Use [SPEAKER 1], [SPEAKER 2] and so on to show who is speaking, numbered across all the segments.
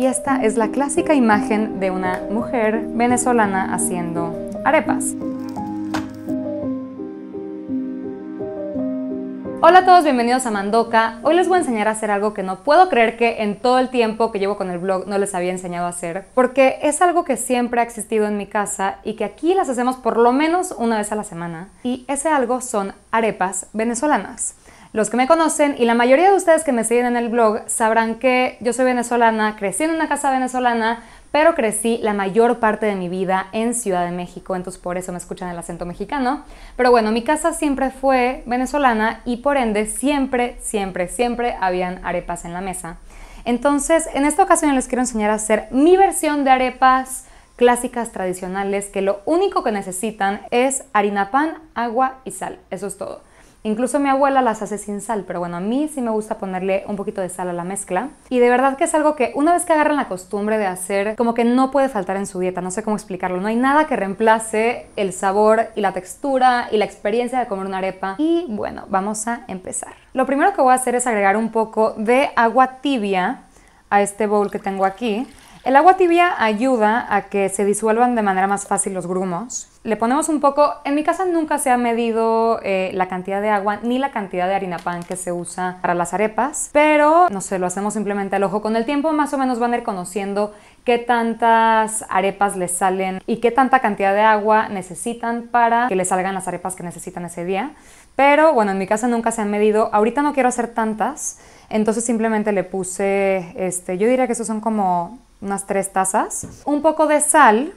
[SPEAKER 1] Y esta es la clásica imagen de una mujer venezolana haciendo arepas. Hola a todos, bienvenidos a Mandoca. Hoy les voy a enseñar a hacer algo que no puedo creer que en todo el tiempo que llevo con el blog no les había enseñado a hacer, porque es algo que siempre ha existido en mi casa y que aquí las hacemos por lo menos una vez a la semana. Y ese algo son arepas venezolanas. Los que me conocen y la mayoría de ustedes que me siguen en el blog sabrán que yo soy venezolana, crecí en una casa venezolana, pero crecí la mayor parte de mi vida en Ciudad de México, entonces por eso me escuchan el acento mexicano. Pero bueno, mi casa siempre fue venezolana y por ende siempre, siempre, siempre habían arepas en la mesa. Entonces, en esta ocasión les quiero enseñar a hacer mi versión de arepas clásicas tradicionales que lo único que necesitan es harina pan, agua y sal. Eso es todo. Incluso mi abuela las hace sin sal, pero bueno, a mí sí me gusta ponerle un poquito de sal a la mezcla. Y de verdad que es algo que una vez que agarran la costumbre de hacer, como que no puede faltar en su dieta, no sé cómo explicarlo. No hay nada que reemplace el sabor y la textura y la experiencia de comer una arepa. Y bueno, vamos a empezar. Lo primero que voy a hacer es agregar un poco de agua tibia a este bowl que tengo aquí. El agua tibia ayuda a que se disuelvan de manera más fácil los grumos. Le ponemos un poco, en mi casa nunca se ha medido eh, la cantidad de agua ni la cantidad de harina pan que se usa para las arepas, pero no sé, lo hacemos simplemente al ojo. Con el tiempo más o menos van a ir conociendo qué tantas arepas les salen y qué tanta cantidad de agua necesitan para que les salgan las arepas que necesitan ese día. Pero bueno, en mi casa nunca se han medido, ahorita no quiero hacer tantas, entonces simplemente le puse, este, yo diría que esos son como unas tres tazas, un poco de sal,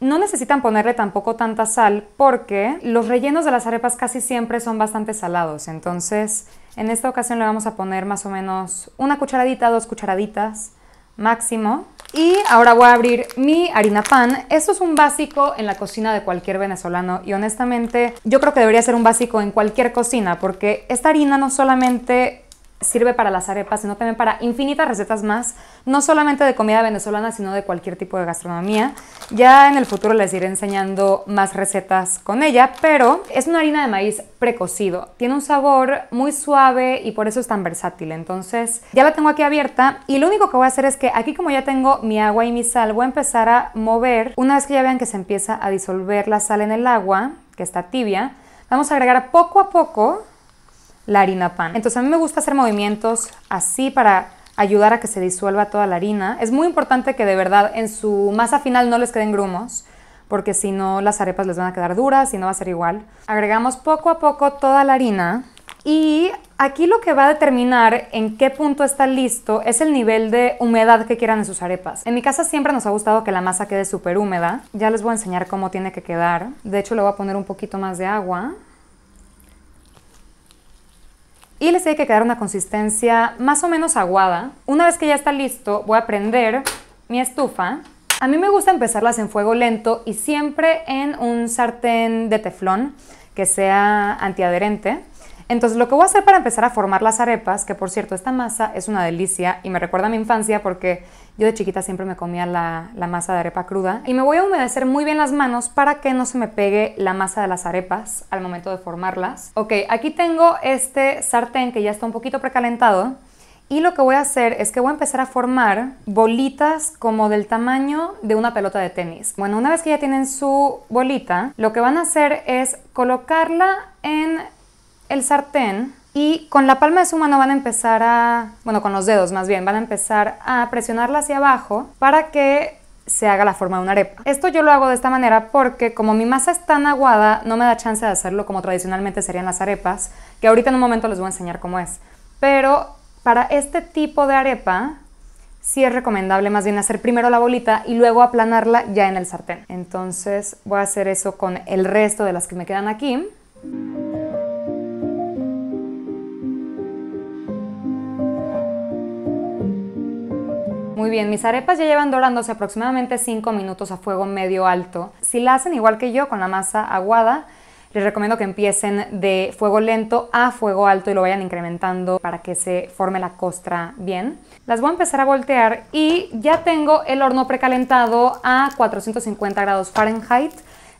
[SPEAKER 1] no necesitan ponerle tampoco tanta sal porque los rellenos de las arepas casi siempre son bastante salados. Entonces, en esta ocasión le vamos a poner más o menos una cucharadita, dos cucharaditas máximo. Y ahora voy a abrir mi harina pan. Esto es un básico en la cocina de cualquier venezolano y honestamente yo creo que debería ser un básico en cualquier cocina porque esta harina no solamente sirve para las arepas, sino también para infinitas recetas más, no solamente de comida venezolana, sino de cualquier tipo de gastronomía. Ya en el futuro les iré enseñando más recetas con ella, pero es una harina de maíz precocido. Tiene un sabor muy suave y por eso es tan versátil. Entonces ya la tengo aquí abierta y lo único que voy a hacer es que aquí como ya tengo mi agua y mi sal, voy a empezar a mover. Una vez que ya vean que se empieza a disolver la sal en el agua, que está tibia, vamos a agregar poco a poco la harina pan. Entonces a mí me gusta hacer movimientos así para ayudar a que se disuelva toda la harina. Es muy importante que de verdad en su masa final no les queden grumos, porque si no las arepas les van a quedar duras y no va a ser igual. Agregamos poco a poco toda la harina y aquí lo que va a determinar en qué punto está listo es el nivel de humedad que quieran en sus arepas. En mi casa siempre nos ha gustado que la masa quede súper húmeda. Ya les voy a enseñar cómo tiene que quedar. De hecho le voy a poner un poquito más de agua y les tiene que quedar una consistencia más o menos aguada. Una vez que ya está listo, voy a prender mi estufa. A mí me gusta empezarlas en fuego lento y siempre en un sartén de teflón que sea antiadherente. Entonces lo que voy a hacer para empezar a formar las arepas, que por cierto esta masa es una delicia y me recuerda a mi infancia porque yo de chiquita siempre me comía la, masa de arepa cruda. Y me voy a humedecer muy bien las manos para que no se me pegue la masa de las arepas al momento de formarlas. Ok, aquí tengo este sartén que ya está un poquito precalentado. Y lo que voy a hacer es que voy a empezar a formar bolitas como del tamaño de una pelota de tenis. Bueno, una vez que ya tienen su bolita, lo que van a hacer es colocarla en el sartén y con la palma de su mano van a empezar a, bueno, con los dedos más bien, van a empezar a presionarla hacia abajo para que se haga la forma de una arepa. Esto yo lo hago de esta manera porque como mi masa es tan aguada, no me da chance de hacerlo como tradicionalmente serían las arepas, que ahorita en un momento les voy a enseñar cómo es. Pero para este tipo de arepa, sí es recomendable más bien hacer primero la bolita y luego aplanarla ya en el sartén. Entonces voy a hacer eso con el resto de las que me quedan aquí. Muy bien, mis arepas ya llevan dorándose aproximadamente 5 minutos a fuego medio alto. Si la hacen igual que yo, con la masa aguada, les recomiendo que empiecen de fuego lento a fuego alto y lo vayan incrementando para que se forme la costra bien. Las voy a empezar a voltear y ya tengo el horno precalentado a 450 grados Fahrenheit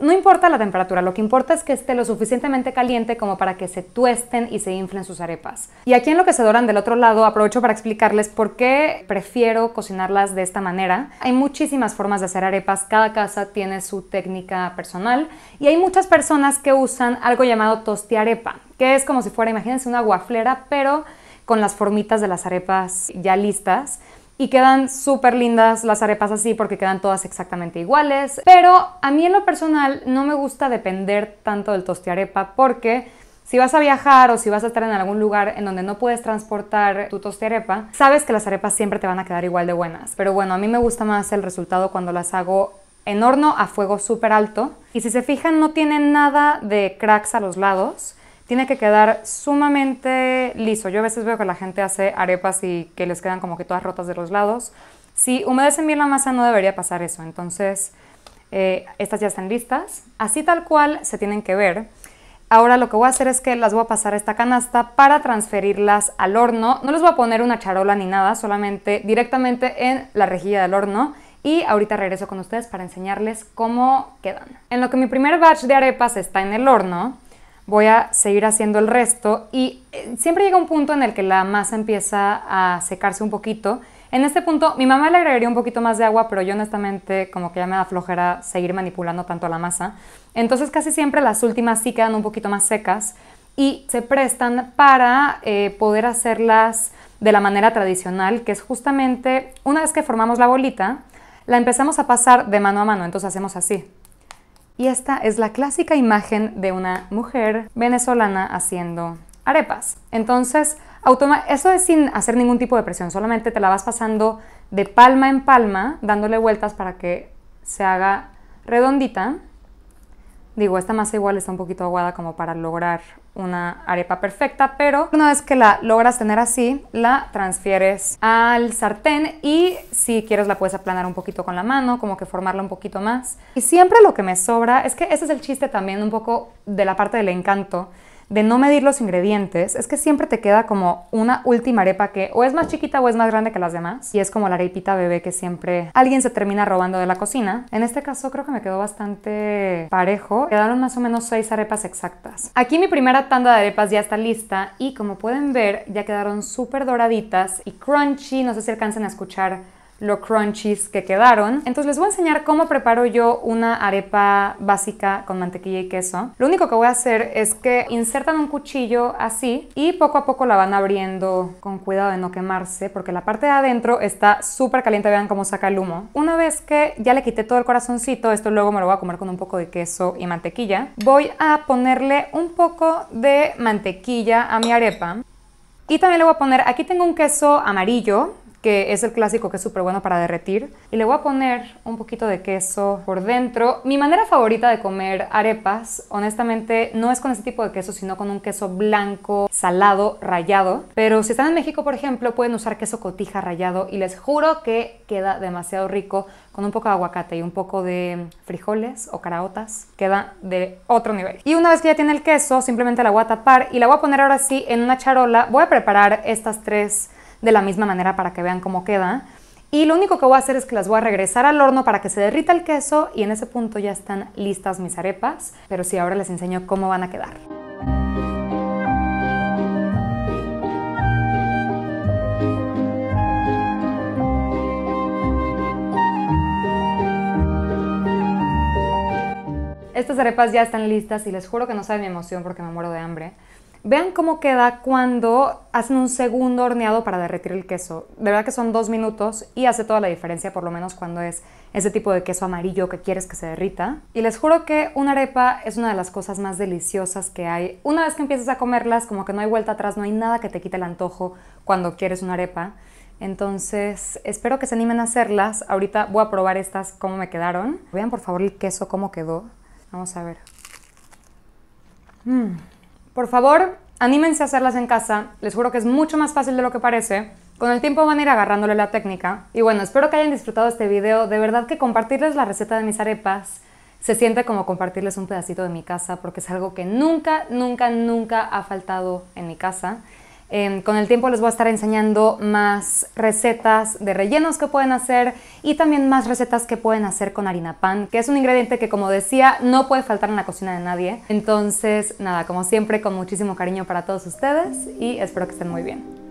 [SPEAKER 1] no importa la temperatura, lo que importa es que esté lo suficientemente caliente como para que se tuesten y se inflen sus arepas. Y aquí en lo que se doran del otro lado, aprovecho para explicarles por qué prefiero cocinarlas de esta manera. Hay muchísimas formas de hacer arepas, cada casa tiene su técnica personal y hay muchas personas que usan algo llamado tostiarepa, que es como si fuera, imagínense, una guaflera, pero con las formitas de las arepas ya listas y quedan súper lindas las arepas así porque quedan todas exactamente iguales. Pero a mí en lo personal no me gusta depender tanto del tostiarepa porque si vas a viajar o si vas a estar en algún lugar en donde no puedes transportar tu tostiarepa, sabes que las arepas siempre te van a quedar igual de buenas. Pero bueno, a mí me gusta más el resultado cuando las hago en horno a fuego súper alto. Y si se fijan, no tienen nada de cracks a los lados tiene que quedar sumamente liso. Yo a veces veo que la gente hace arepas y que les quedan como que todas rotas de los lados. Si humedecen bien la masa no debería pasar eso, entonces eh, estas ya están listas. Así tal cual se tienen que ver. Ahora lo que voy a hacer es que las voy a pasar a esta canasta para transferirlas al horno. No les voy a poner una charola ni nada, solamente directamente en la rejilla del horno. Y ahorita regreso con ustedes para enseñarles cómo quedan. En lo que mi primer batch de arepas está en el horno, voy a seguir haciendo el resto y eh, siempre llega un punto en el que la masa empieza a secarse un poquito. En este punto, mi mamá le agregaría un poquito más de agua, pero yo honestamente como que ya me da flojera seguir manipulando tanto la masa. Entonces casi siempre las últimas sí quedan un poquito más secas y se prestan para eh, poder hacerlas de la manera tradicional, que es justamente una vez que formamos la bolita, la empezamos a pasar de mano a mano, entonces hacemos así. Y esta es la clásica imagen de una mujer venezolana haciendo arepas. Entonces, eso es sin hacer ningún tipo de presión, solamente te la vas pasando de palma en palma, dándole vueltas para que se haga redondita Digo, esta masa igual está un poquito aguada como para lograr una arepa perfecta, pero una vez que la logras tener así, la transfieres al sartén y si quieres la puedes aplanar un poquito con la mano, como que formarla un poquito más. Y siempre lo que me sobra, es que ese es el chiste también un poco de la parte del encanto, de no medir los ingredientes es que siempre te queda como una última arepa que o es más chiquita o es más grande que las demás. Y es como la arepita bebé que siempre alguien se termina robando de la cocina. En este caso creo que me quedó bastante parejo. Quedaron más o menos seis arepas exactas. Aquí mi primera tanda de arepas ya está lista y como pueden ver ya quedaron súper doraditas y crunchy. No sé si alcancen a escuchar lo crunchies que quedaron. Entonces les voy a enseñar cómo preparo yo una arepa básica con mantequilla y queso. Lo único que voy a hacer es que insertan un cuchillo así y poco a poco la van abriendo con cuidado de no quemarse porque la parte de adentro está súper caliente, vean cómo saca el humo. Una vez que ya le quité todo el corazoncito, esto luego me lo voy a comer con un poco de queso y mantequilla, voy a ponerle un poco de mantequilla a mi arepa. Y también le voy a poner, aquí tengo un queso amarillo, que es el clásico que es súper bueno para derretir. Y le voy a poner un poquito de queso por dentro. Mi manera favorita de comer arepas, honestamente, no es con este tipo de queso, sino con un queso blanco, salado, rallado. Pero si están en México, por ejemplo, pueden usar queso cotija rallado y les juro que queda demasiado rico con un poco de aguacate y un poco de frijoles o caraotas. Queda de otro nivel. Y una vez que ya tiene el queso, simplemente la voy a tapar y la voy a poner ahora sí en una charola. Voy a preparar estas tres de la misma manera para que vean cómo queda. Y lo único que voy a hacer es que las voy a regresar al horno para que se derrita el queso y en ese punto ya están listas mis arepas. Pero sí, ahora les enseño cómo van a quedar. Estas arepas ya están listas y les juro que no saben mi emoción porque me muero de hambre. Vean cómo queda cuando hacen un segundo horneado para derretir el queso. De verdad que son dos minutos y hace toda la diferencia, por lo menos cuando es ese tipo de queso amarillo que quieres que se derrita. Y les juro que una arepa es una de las cosas más deliciosas que hay. Una vez que empiezas a comerlas, como que no hay vuelta atrás, no hay nada que te quite el antojo cuando quieres una arepa. Entonces, espero que se animen a hacerlas. Ahorita voy a probar estas, cómo me quedaron. Vean por favor el queso, cómo quedó. Vamos a ver. Mmm. Por favor, anímense a hacerlas en casa, les juro que es mucho más fácil de lo que parece. Con el tiempo van a ir agarrándole la técnica. Y bueno, espero que hayan disfrutado este video. De verdad que compartirles la receta de mis arepas se siente como compartirles un pedacito de mi casa porque es algo que nunca, nunca, nunca ha faltado en mi casa. Em, con el tiempo les voy a estar enseñando más recetas de rellenos que pueden hacer y también más recetas que pueden hacer con harina pan, que es un ingrediente que como decía no puede faltar en la cocina de nadie. Entonces, nada, como siempre, con muchísimo cariño para todos ustedes y espero que estén muy bien.